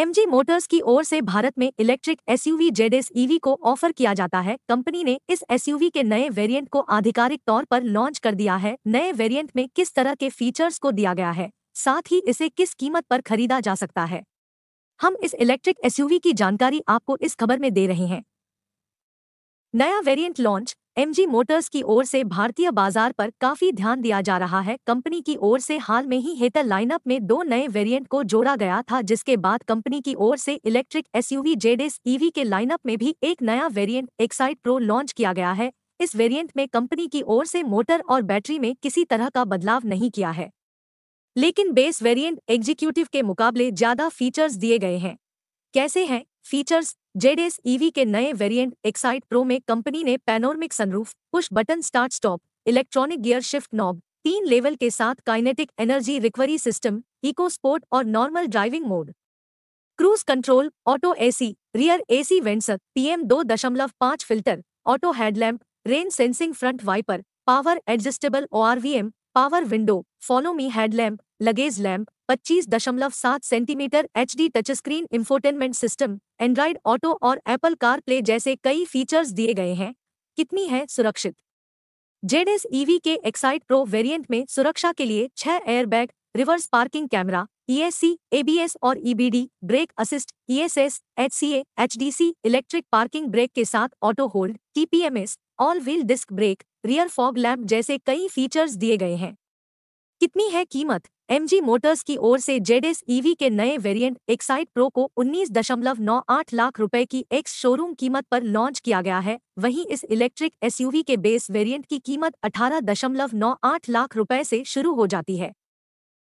MG Motors की ओर से भारत में इलेक्ट्रिक एसयूवी जेड एस ईवी को ऑफर किया जाता है कंपनी ने इस एसयूवी के नए वेरिएंट को आधिकारिक तौर पर लॉन्च कर दिया है नए वेरिएंट में किस तरह के फीचर्स को दिया गया है साथ ही इसे किस कीमत पर खरीदा जा सकता है हम इस इलेक्ट्रिक एसयूवी की जानकारी आपको इस खबर में दे रहे हैं नया वेरियंट लॉन्च एमजी मोटर्स की ओर से भारतीय बाजार पर काफी ध्यान दिया जा रहा है कंपनी की ओर से हाल में ही हेतर लाइनअप में दो नए वेरिएंट को जोड़ा गया था जिसके बाद कंपनी की ओर से इलेक्ट्रिक एसयूवी जेडेस ईवी के लाइनअप में भी एक नया वेरिएंट एक्साइट प्रो लॉन्च किया गया है इस वेरिएंट में कंपनी की ओर से मोटर और बैटरी में किसी तरह का बदलाव नहीं किया है लेकिन बेस वेरियंट एग्जीक्यूटिव के मुकाबले ज्यादा फीचर्स दिए गए हैं कैसे हैं फीचर्स जेडेस ईवी के नए वेरिएंट एक्साइट प्रो में कंपनी ने panoramic sunroof push button start stop electronic gear shift knob तीन लेवल के साथ kinetic energy recovery system eco sport और normal driving mode cruise control auto AC rear AC vents PM दो दशमलव पाँच filter auto headlamp rain sensing front wiper power adjustable ओ power window follow me headlamp luggage lamp 25.7 centimetre H D touch screen infotainment system Android auto और Apple carplay जैसे कई features दिए गए हैं कितनी है सुरक्षित जेडेस ईवी e e के एक्साइट प्रो वेरिएंट में सुरक्षा के लिए छह airbag reverse parking camera ESC ABS और EBD brake assist ESS HCA HDC electric parking brake के साथ auto hold TPMS all wheel disc brake rear fog lamp जैसे कई फीचर्स दिए गए हैं कितनी है कीमत एमजी मोटर्स की ओर से जेडेस ईवी e के नए वेरिएंट एक्साइट प्रो को 19.98 लाख रुपए की एक्स शोरूम कीमत पर लॉन्च किया गया है वहीं इस इलेक्ट्रिक एसयूवी के बेस वेरिएंट की कीमत 18.98 लाख रुपए से शुरू हो जाती है